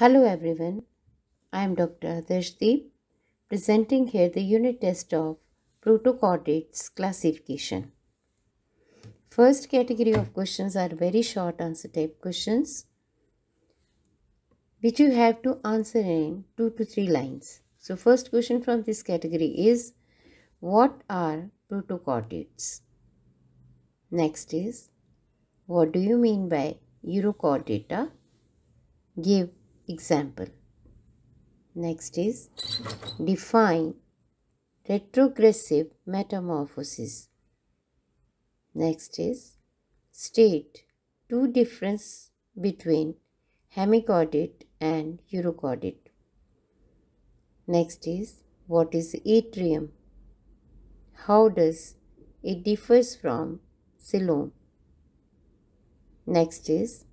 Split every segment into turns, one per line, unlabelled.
Hello everyone, I am Dr. Adarshdeep presenting here the unit test of protochordates classification. First category of questions are very short answer type questions which you have to answer in 2 to 3 lines. So first question from this category is what are protochordates? Next is what do you mean by urochordata? Give example. Next is define retrogressive metamorphosis. Next is state two difference between hemichordate and urochordate. Next is what is atrium? How does it differs from coelom? Next is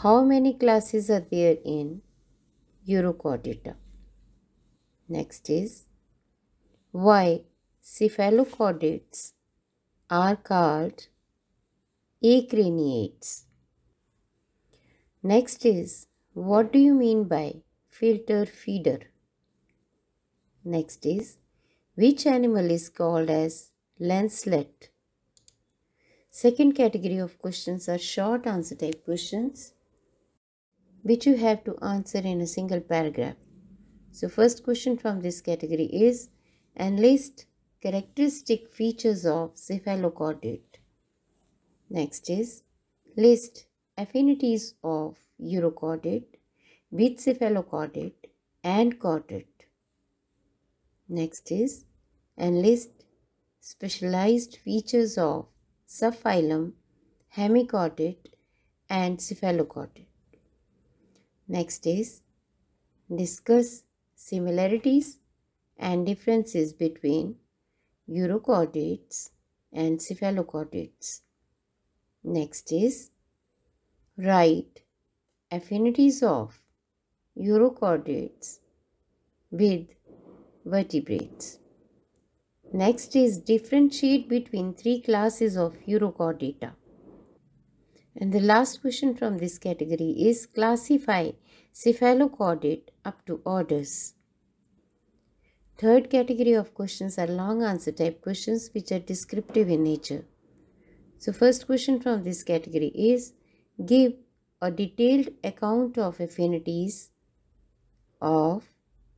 how many classes are there in Eurocordata? Next is why cephalocordates are called acraniates. Next is what do you mean by filter feeder? Next is which animal is called as lancelet? Second category of questions are short answer type questions which you have to answer in a single paragraph. So first question from this category is enlist characteristic features of cephalocordate. Next is list affinities of eurocordate, with cephalocordate and cordate. Next is enlist specialized features of subphylum hemicordate and cephalocordate. Next is discuss similarities and differences between urochordates and cephalochordates. Next is write affinities of urochordates with vertebrates. Next is differentiate between three classes of urochordata. And the last question from this category is classify cephalochordate up to orders. Third category of questions are long answer type questions which are descriptive in nature. So first question from this category is give a detailed account of affinities of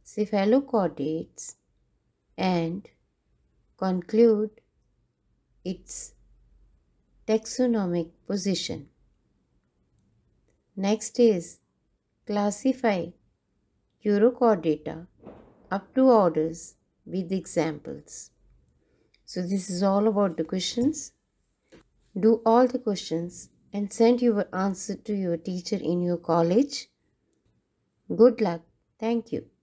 cephalochordates and conclude its taxonomic position. Next is classify Eurocore data up to orders with examples. So this is all about the questions. Do all the questions and send your answer to your teacher in your college. Good luck. Thank you.